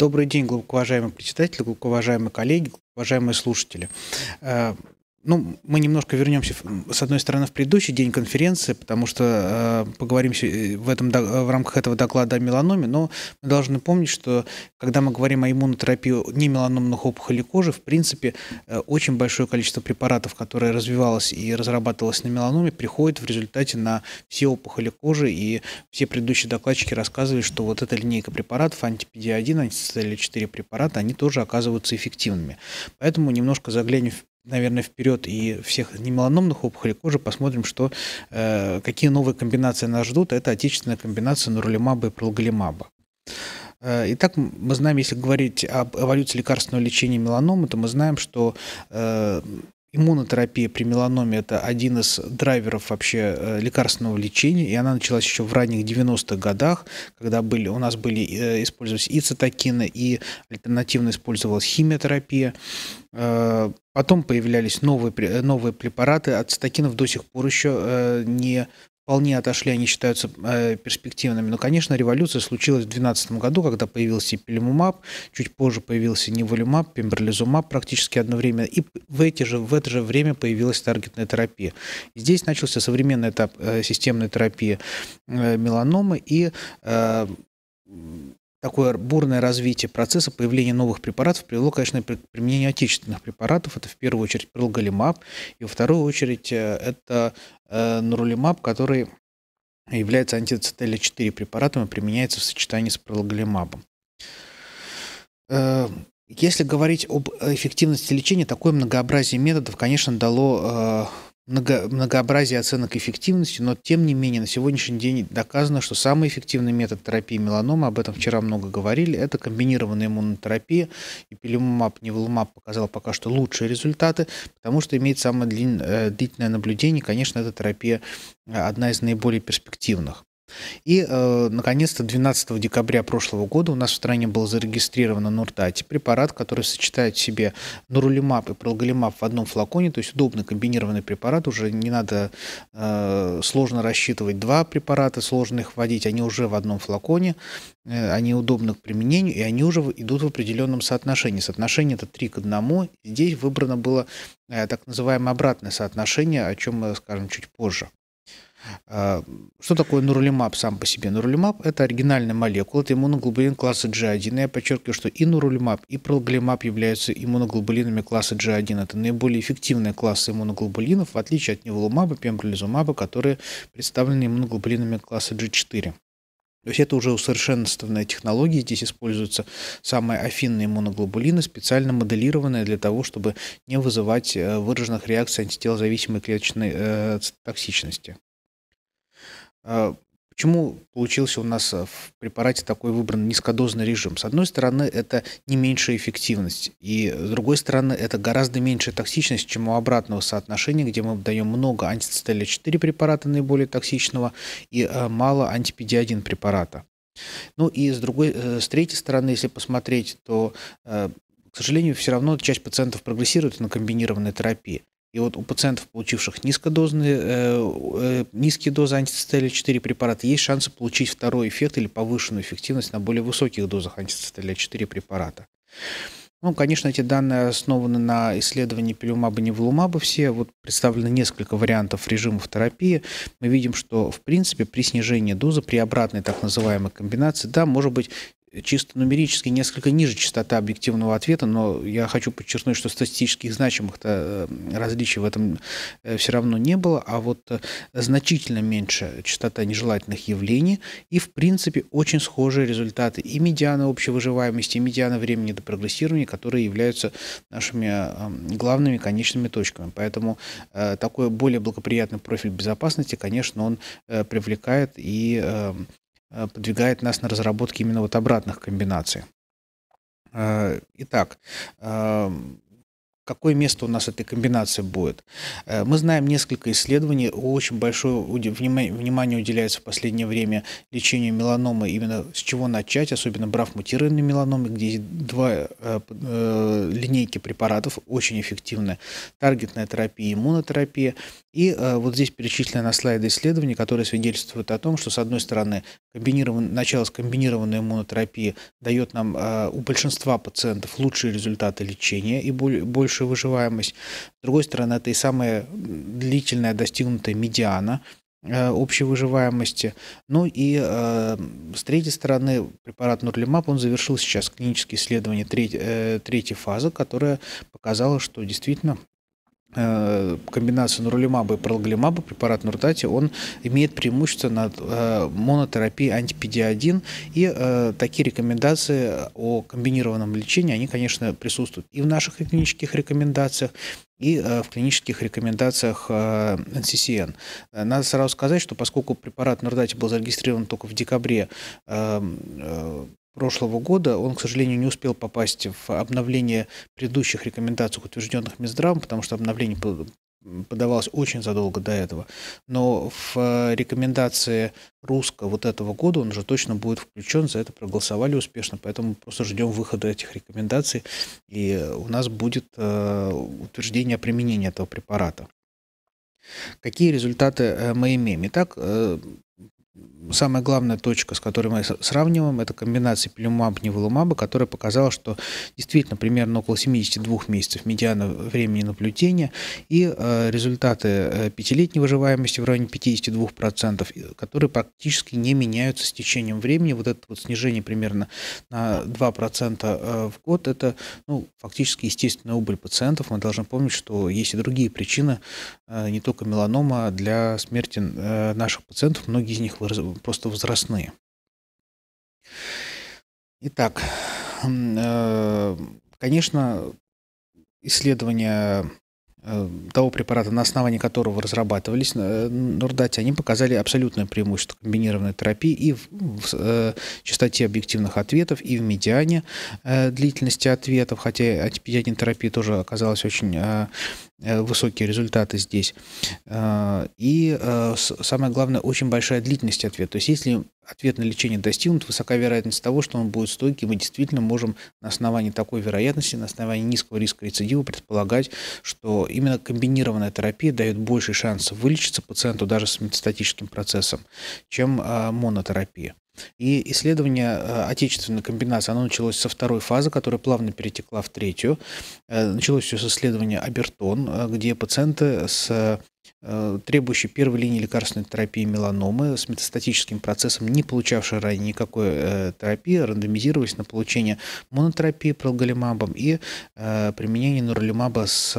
Добрый день, глубоко уважаемый председатель, глубоко уважаемые коллеги, уважаемые слушатели. Э, ну, мы немножко вернемся, с одной стороны, в предыдущий день конференции, потому что э, поговорим э, в, этом, э, в рамках этого доклада о меланоме, но мы должны помнить, что когда мы говорим о иммунотерапии немеланомных опухолей кожи, в принципе, э, очень большое количество препаратов, которые развивалось и разрабатывалось на меланоме, приходит в результате на все опухоли кожи, и все предыдущие докладчики рассказывали, что вот эта линейка препаратов, антипедиа 1 антицелли 4 препараты, они тоже оказываются эффективными. Поэтому немножко заглянем в наверное, вперед и всех немеланомных опухолей кожи, посмотрим, что, э, какие новые комбинации нас ждут. Это отечественная комбинация нуролимаба и пролголимаба. Э, итак, мы знаем, если говорить об эволюции лекарственного лечения меланомы, то мы знаем, что э, Иммунотерапия при меланоме – это один из драйверов вообще э, лекарственного лечения, и она началась еще в ранних 90-х годах, когда были, у нас были, э, использовались и цитокины, и альтернативно использовалась химиотерапия. Э, потом появлялись новые, новые препараты. От цитокинов до сих пор еще не вполне отошли, они считаются э, перспективными. Но, конечно, революция случилась в 2012 году, когда появился пилимумаб, чуть позже появился неволюмаб, пембролизумаб практически одновременно, и в, эти же, в это же время появилась таргетная терапия. И здесь начался современный этап э, системной терапии э, меланомы, и э, такое бурное развитие процесса появления новых препаратов привело, конечно, к применению отечественных препаратов. Это в первую очередь прилголимаб, и во вторую очередь э, это э, нурулимаб, который является антицителя-4 препаратом и применяется в сочетании с прилголимабом. Э, если говорить об эффективности лечения, такое многообразие методов, конечно, дало э, много, многообразие оценок эффективности, но тем не менее на сегодняшний день доказано, что самый эффективный метод терапии меланомы, об этом вчера много говорили, это комбинированная иммунотерапия. И пилимумаб, неволумаб показал пока что лучшие результаты, потому что имеет самое длин, э, длительное наблюдение. Конечно, эта терапия э, одна из наиболее перспективных. И, э, наконец-то, 12 декабря прошлого года у нас в стране был зарегистрирован Нуртати, препарат, который сочетает в себе нурулимаб и пролголимаб в одном флаконе, то есть удобный комбинированный препарат, уже не надо э, сложно рассчитывать два препарата, сложно их вводить, они уже в одном флаконе, э, они удобны к применению, и они уже идут в определенном соотношении. Соотношение это 3 к 1, здесь выбрано было э, так называемое обратное соотношение, о чем мы скажем чуть позже. А, что такое нурулимаб сам по себе? Нурулимаб – это оригинальная молекула, это иммуноглобулин класса G1. И я подчеркиваю, что и нурулимаб, и прологлимаб являются иммуноглобулинами класса G1. Это наиболее эффективные классы иммуноглобулинов, в отличие от неволумаба, пембролизумаба, которые представлены иммуноглобулинами класса G4. То есть это уже усовершенствованная технология, здесь используются самые афинные иммуноглобулины, специально моделированные для того, чтобы не вызывать э, выраженных реакций антителозависимой клеточной э, токсичности. А почему получился у нас а, в препарате такой выбран низкодозный режим? С одной стороны, это не меньшая эффективность, и с другой стороны, это гораздо меньшая токсичность, чем у обратного соотношения, где мы даем много антицителя-4 препарата наиболее токсичного и а, мало антипд-1 препарата. Ну и с другой, э, с третьей стороны, если посмотреть, то э, к сожалению, все равно часть пациентов прогрессирует на комбинированной терапии. И вот у пациентов, получивших низкодозные, э, э, низкие дозы антицистелия-4 препарата, есть шансы получить второй эффект или повышенную эффективность на более высоких дозах антицистелия-4 препарата. Ну, конечно, эти данные основаны на исследовании пилюмаба неволумаба все. Вот представлены несколько вариантов режимов терапии. Мы видим, что, в принципе, при снижении дозы, при обратной так называемой комбинации, да, может быть чисто нумерически несколько ниже частота объективного ответа, но я хочу подчеркнуть, что статистических значимых э, различий в этом э, все равно не было, а вот э, значительно меньше частота нежелательных явлений и, в принципе, очень схожие результаты и медиана общей выживаемости, и медиана времени до прогрессирования, которые являются нашими эм, главными конечными точками. Поэтому такой более благоприятный профиль безопасности, конечно, он привлекает и эм, Э, подвигает нас на разработке именно вот обратных комбинаций. Э, итак, э, какое место у нас этой комбинации будет. Э, мы знаем несколько исследований, очень большое внимание уделяется в последнее время лечению меланомы, именно с чего начать, особенно брав мутированной меланомы, где есть два э, э, линейки препаратов, очень эффективная таргетная терапия, иммунотерапия. И вот здесь перечислены на слайде исследования, которые свидетельствуют о том, что, с одной стороны, комбинирован, начало с комбинированной иммунотерапии дает нам у большинства пациентов лучшие результаты лечения и больше хорошую выживаемость. С другой стороны, это и самая длительная достигнутая медиана э, общей выживаемости. Ну и э, с третьей стороны препарат нурлимап он завершил сейчас клинические исследования треть, э, третьей фазы, которая показала, что действительно Э, Комбинация нурулимаба и пролглимаба, препарат Нуртати, он имеет преимущество над э, монотерапией антипд1 и э, такие рекомендации о комбинированном лечении, они, конечно, присутствуют и в наших клинических рекомендациях, и в клинических рекомендациях NCCN. Надо сразу сказать, что поскольку препарат Нурдати был зарегистрирован только в декабре прошлого года, он, к сожалению, не успел попасть в обновление предыдущих рекомендаций, утвержденных Минздравом, потому что обновление подавалось очень задолго до этого. Но в э, рекомендации Руска вот этого года он уже точно будет включен, за это проголосовали успешно, поэтому просто ждем выхода этих рекомендаций, и у нас будет э, утверждение о применении этого препарата. Какие результаты э, мы имеем? Итак, самая главная точка, с которой мы сравниваем, это комбинация пилюмаб неволумаба, которая показала, что действительно примерно около 72 месяцев медиана времени наблюдения и э, результаты э, пятилетней выживаемости в районе 52%, которые практически не меняются с течением времени. Вот это вот снижение примерно на 2% э, в год – это ну, фактически естественная убыль пациентов. Мы должны помнить, что есть и другие причины, э, не только меланома, а для смерти э, наших пациентов. Многие из них просто возрастные. Итак, э, конечно, исследования э, того препарата, на основании которого разрабатывались э, Нордате, они показали абсолютное преимущество комбинированной терапии и в, в, в частоте объективных ответов, и в медиане э, длительности ответов, хотя антипедиатная терапия тоже оказалась очень э, Э, высокие результаты здесь. Э, и э, самое главное, очень большая длительность ответа. То есть если ответ на лечение достигнут, высока вероятность того, что он будет стойкий. Мы действительно можем на основании такой вероятности, на основании низкого риска рецидива предполагать, что именно комбинированная терапия дает больше шансов вылечиться пациенту даже с метастатическим процессом, чем монотерапия. И исследование э, отечественной комбинации, оно началось со второй фазы, которая плавно перетекла в третью. Э, началось все с исследования Абертон, э, где пациенты с требующие первой линии лекарственной терапии меланомы с метастатическим процессом, не получавшие ранее никакой э, терапии, рандомизировались на получение монотерапии пролголимабом и э, применение нуролимаба с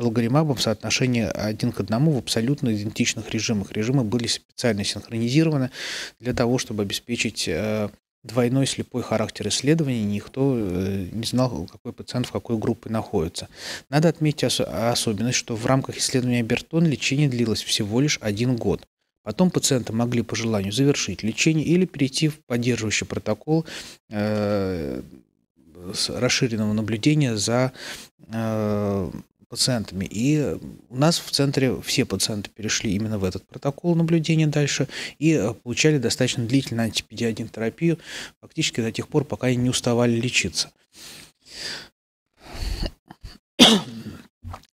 Долгоримаба в один к одному в абсолютно идентичных режимах. Режимы были специально синхронизированы для того, чтобы обеспечить э, двойной слепой характер исследований, никто э, не знал, какой пациент в какой группе находится. Надо отметить ос- особенность, что в рамках исследования Бертон лечение длилось всего лишь один год. Потом пациенты могли по желанию завершить лечение или перейти в поддерживающий протокол э- с расширенного наблюдения за э- пациентами. И у нас в центре все пациенты перешли именно в этот протокол наблюдения дальше и э, получали достаточно длительную антипедиадин терапию фактически до тех пор, пока они не уставали лечиться.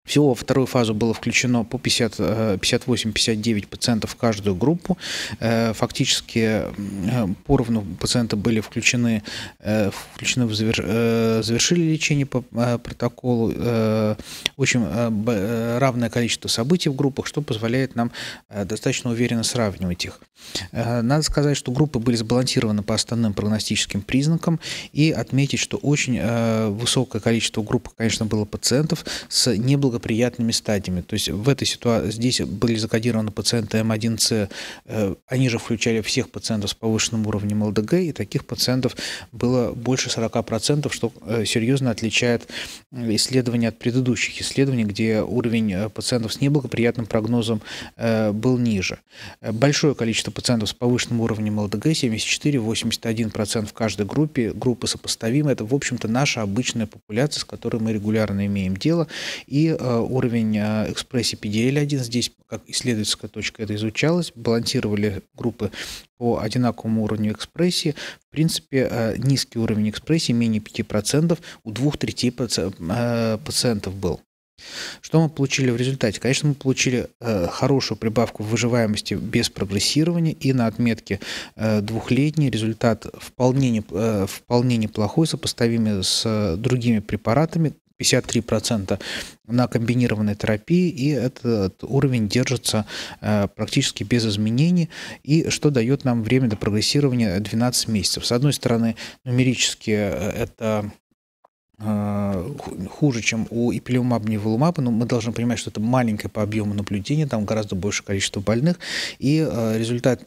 Всего во вторую фазу было включено по 58-59 э, пациентов в каждую группу. Э, фактически поровну пациенты были включены, э, включены в завер... завершили лечение по протоколу. Очень равное количество событий в группах, что позволяет нам достаточно уверенно сравнивать их. Надо сказать, что группы были сбалансированы по основным прогностическим признакам и отметить, что очень высокое количество групп, конечно, было пациентов с неблагоприятными стадиями. То есть в этой ситуации здесь были закодированы пациенты М1С, э, они же включали всех пациентов с повышенным уровнем ЛДГ, и таких пациентов было больше 40%, что э, серьезно отличает э, исследование от предыдущих исследований, где уровень пациентов с неблагоприятным прогнозом был ниже. Большое количество пациентов с повышенным уровнем ЛДГ, 74-81% в каждой группе, группы сопоставимы, это, в общем-то, наша обычная популяция, с которой мы регулярно имеем дело, и и э, уровень экспрессии PDL-1 здесь, как исследовательская точка, это изучалось. Балансировали группы по одинаковому уровню экспрессии. В принципе, э, низкий уровень экспрессии, менее 5%, у двух третей пациентов э, был. Что мы получили в результате? Конечно, мы получили э, хорошую прибавку в выживаемости без прогрессирования и на отметке э, двухлетний результат вполне, не, э, вполне неплохой, сопоставимый с э, другими препаратами, 53% на комбинированной терапии, и этот уровень держится э, практически без изменений, и что дает нам время до прогрессирования 12 месяцев. С одной стороны, нумерически э, это э, хуже, чем у и неволумаба, но мы должны понимать, что это маленькое по объему наблюдения, там гораздо больше количество больных, и результат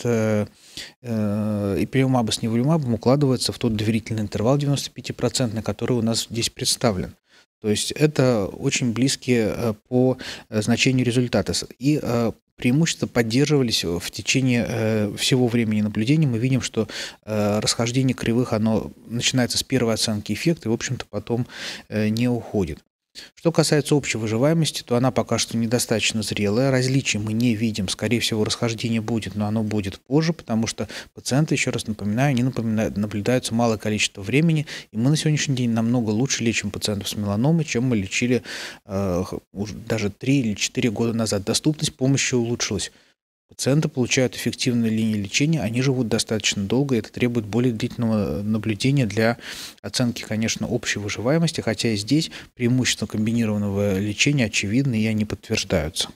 ипилиумаба с неволумабом укладывается в тот доверительный интервал 95%, на который у нас здесь представлен. То есть это очень близкие э, по э, значению результаты. И э, преимущества поддерживались в течение всего времени наблюдения. Мы видим, что расхождение кривых, оно начинается с первой оценки эффекта и, в общем-то, потом не уходит. Что касается общей выживаемости, то она пока что недостаточно зрелая. Различий мы не видим. Скорее всего, расхождение будет, но оно будет позже, потому что пациенты, еще раз напоминаю, они наблюдаются малое количество времени, и мы на сегодняшний день намного лучше лечим пациентов с меланомой, чем мы лечили э, даже 3 или 4 года назад. Доступность помощи улучшилась. Пациенты получают эффективные линии лечения, они живут достаточно долго, и это требует более длительного наблюдения для оценки, конечно, общей выживаемости, хотя и здесь преимущества комбинированного лечения очевидны и они подтверждаются.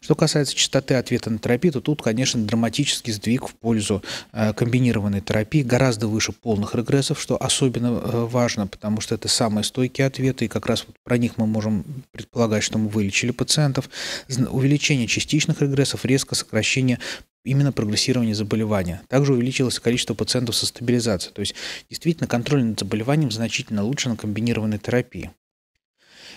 Что касается частоты ответа на терапию, то тут, конечно, драматический сдвиг в пользу э, комбинированной терапии гораздо выше полных регрессов, что особенно э, важно, потому что это самые стойкие ответы, и как раз вот про них мы можем предполагать, что мы вылечили пациентов. Увеличение частичных регрессов, резко сокращение именно прогрессирование заболевания. Также увеличилось количество пациентов со стабилизацией. То есть действительно контроль над заболеванием значительно лучше на комбинированной терапии.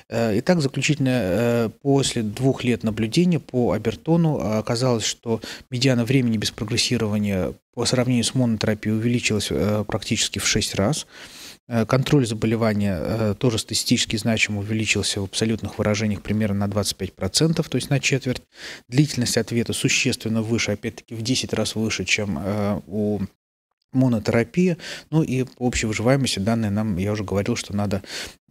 Э, итак, заключительно, э, после двух лет наблюдения по Абертону э, оказалось, что медиана времени без прогрессирования по сравнению с монотерапией увеличилась практически в 6 раз. Контроль заболевания тоже статистически значимо увеличился в абсолютных выражениях примерно на 25%, то есть на четверть. Длительность ответа существенно выше, опять-таки в 10 раз выше, чем у монотерапия. Ну и по общей выживаемости данные нам, я уже говорил, что надо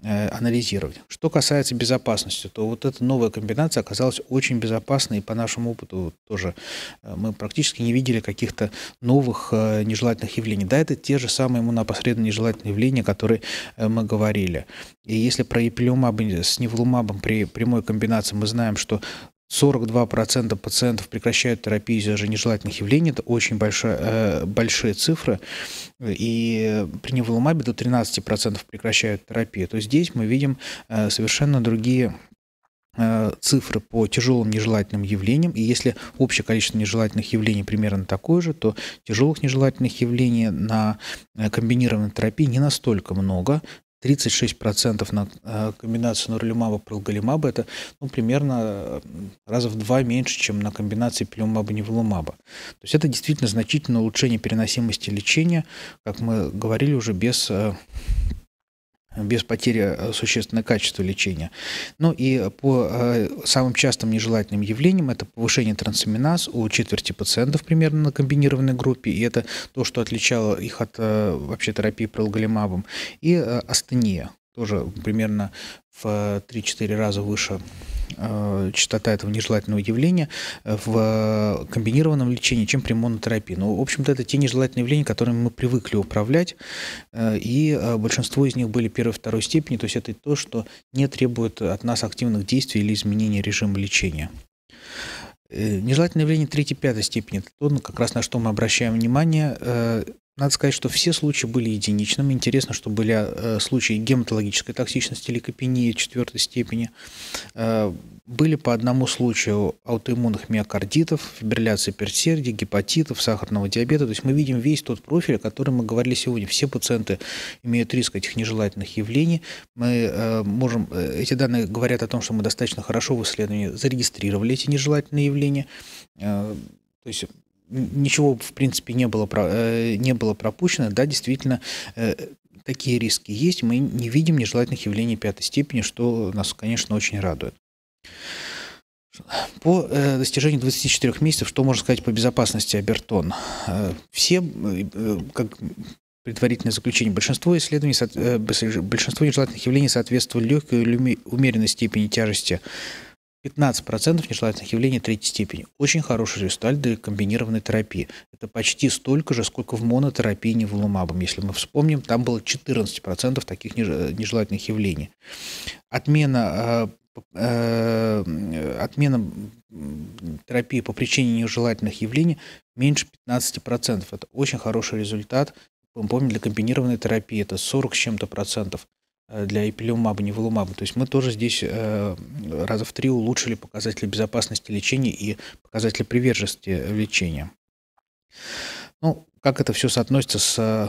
э, анализировать. Что касается безопасности, то вот эта новая комбинация оказалась очень безопасной, и по нашему опыту тоже э, мы практически не видели каких-то новых э, нежелательных явлений. Да, это те же самые иммунопосредованные нежелательные явления, которые э, мы говорили. И если про эпилюмаб с неволумабом при прямой комбинации мы знаем, что 42% пациентов прекращают терапию из-за нежелательных явлений. Это очень большая, э, большие цифры. И при неволомабе до 13% прекращают терапию. То есть здесь мы видим э, совершенно другие э, цифры по тяжелым нежелательным явлениям, и если общее количество нежелательных явлений примерно такое же, то тяжелых нежелательных явлений на комбинированной терапии не настолько много, 36% на э, комбинацию норилумаба пролгалимаба, это ну, примерно э, раза в два меньше, чем на комбинации пилюмаба неволумаба. То есть это действительно значительное улучшение переносимости лечения, как мы говорили уже, без э, без потери э, существенного качества лечения. Ну и по э, самым частым нежелательным явлениям это повышение трансаминаз у четверти пациентов примерно на комбинированной группе, и это то, что отличало их от э, вообще терапии прологолимабом, и астения тоже примерно в 3-4 э, раза выше э, частота этого нежелательного явления в э, комбинированном лечении, чем при монотерапии. Но, ну, в общем-то, это те нежелательные явления, которыми мы привыкли управлять, и большинство из них были первой и второй степени, то есть это то, что не требует от нас активных действий или изменения режима лечения. Нежелательное явление третьей-пятой степени – это то, как раз на что мы обращаем внимание, надо сказать, что все случаи были единичными. Интересно, что были а, э, случаи гематологической токсичности лейкопении четвертой степени. Э, были по одному случаю аутоиммунных миокардитов, фибрилляции персердия, гепатитов, сахарного диабета. То есть мы видим весь тот профиль, о котором мы говорили сегодня. Все пациенты имеют риск этих нежелательных явлений. Мы э, можем... Э, эти данные говорят о том, что мы достаточно хорошо в исследовании зарегистрировали эти нежелательные явления. Э, то есть ничего, в принципе, не было, э, не было пропущено. Да, действительно, э, такие риски есть. Мы не видим нежелательных явлений пятой степени, что нас, конечно, очень радует. По э, достижению 24 месяцев, что можно сказать по безопасности Абертон? Э, все, как предварительное заключение, большинство исследований, большинство нежелательных явлений соответствовали легкой или умеренной степени тяжести 15% нежелательных явлений третьей степени. Очень хороший результат для комбинированной терапии. Это почти столько же, сколько в монотерапии неволумабом. Если мы вспомним, там было 14% таких нежелательных явлений. Отмена, э, э, отмена терапии по причине нежелательных явлений меньше 15%. Это очень хороший результат. Мы помним, для комбинированной терапии это 40 с чем-то процентов. Э, для ипилюмаба, неволумаба. То есть мы тоже здесь э, раза в три улучшили показатели безопасности лечения и показатели приверженности лечения. Ну, как это все соотносится с э,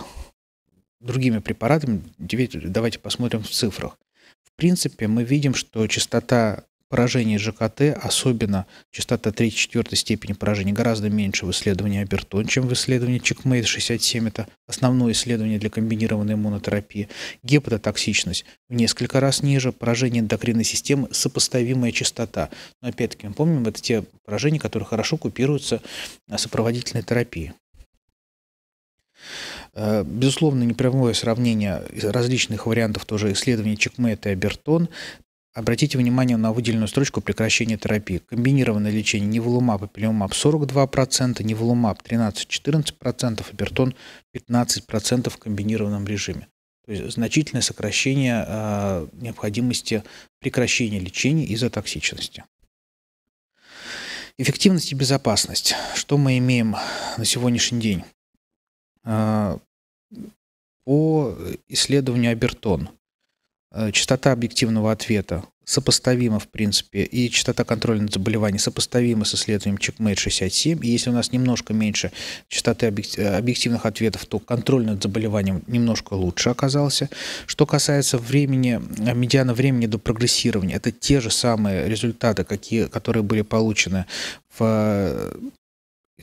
другими препаратами, давайте посмотрим в цифрах. В принципе, мы видим, что частота Поражение ЖКТ, особенно частота 3-4 степени поражения, гораздо меньше в исследовании Абертон, чем в исследовании Чекмейт 67. Это основное исследование для комбинированной иммунотерапии. Гепатотоксичность в несколько раз ниже. Поражение эндокринной системы сопоставимая частота. Но опять-таки мы помним, это те поражения, которые хорошо купируются сопроводительной терапией. Э, безусловно, непрямое сравнение различных вариантов тоже исследований Чекмейта и Абертон Обратите внимание на выделенную строчку прекращения терапии. Комбинированное лечение неволумаб и пилюмаб 42%, неволумаб 13-14%, абертон 15% в комбинированном режиме. То есть значительное сокращение э, необходимости прекращения лечения из-за токсичности. Эффективность и безопасность. Что мы имеем на сегодняшний день? Э, по исследованию Абертон – Э, частота объективного ответа сопоставима, в принципе, и частота контрольных заболеваний сопоставима с исследованием CheckMate 67. И если у нас немножко меньше частоты э, объективных ответов, то контроль над заболеванием немножко лучше оказался. Что касается времени, э, медиана времени до прогрессирования, это те же самые результаты, какие, которые были получены в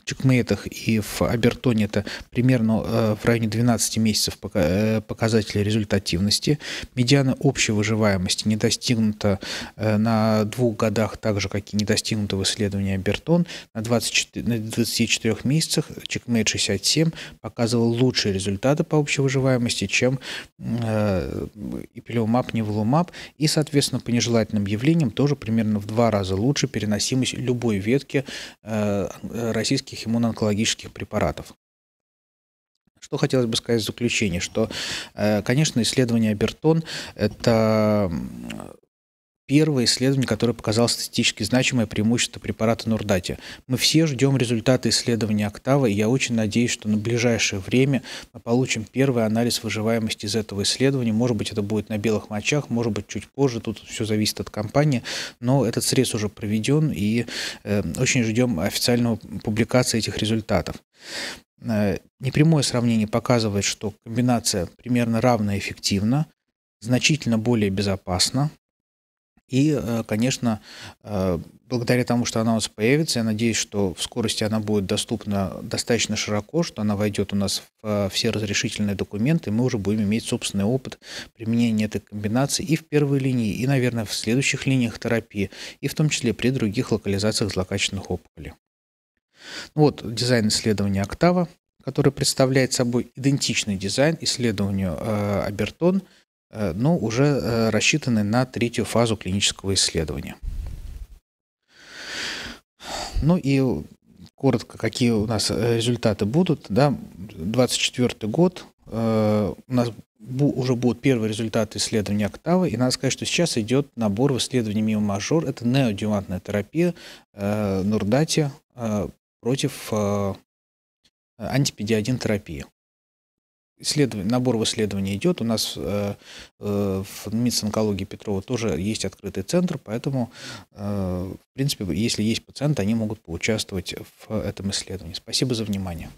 Чукмейтах и в Абертоне это примерно э, в районе 12 месяцев э, показатели результативности. Медиана общей выживаемости не достигнута э, на двух годах, так же, как и не достигнута в исследовании Абертон. На 24, на 24 месяцах Чукмейт 67 показывал лучшие результаты по общей выживаемости, чем ипилиумаб, неволумаб. И, соответственно, по нежелательным явлениям тоже примерно в два раза лучше переносимость любой ветки российской российских иммуноонкологических препаратов. Что хотелось бы сказать в заключение, что, э, конечно, исследование Бертон – это первое исследование, которое показало статистически значимое преимущество препарата Нурдати. Мы все ждем результаты исследования «Октава», и я очень надеюсь, что на ближайшее время мы получим первый анализ выживаемости из этого исследования. Может быть, это будет на белых мочах, может быть, чуть позже, тут все зависит от компании, но этот срез уже проведен, и э, очень ждем официального публикации этих результатов. Э, непрямое сравнение показывает, что комбинация примерно равна эффективна, значительно более безопасна, и, э, конечно, э, благодаря тому, что она у нас появится, я надеюсь, что в скорости она будет доступна достаточно широко, что она войдет у нас в э, все разрешительные документы, и мы уже будем иметь собственный опыт применения этой комбинации и в первой линии, и, наверное, в следующих линиях терапии, и в том числе при других локализациях злокачественных опухолей. Вот дизайн исследования «Октава», который представляет собой идентичный дизайн исследованию э, Абертон – Э, но ну, уже э, рассчитаны на третью фазу клинического исследования. Ну и коротко, какие у нас э, результаты будут. Да, 24 год у нас уже будут первые результаты исследования октавы. И надо сказать, что сейчас идет набор в исследовании миомажор. Это неодювантная терапия э, Нурдати э, против э, антипедиадин терапии набор в исследования идет. У нас э, э, в МИЦ онкологии Петрова тоже есть открытый центр, поэтому, э, в принципе, если есть пациенты, они могут поучаствовать в этом исследовании. Спасибо за внимание.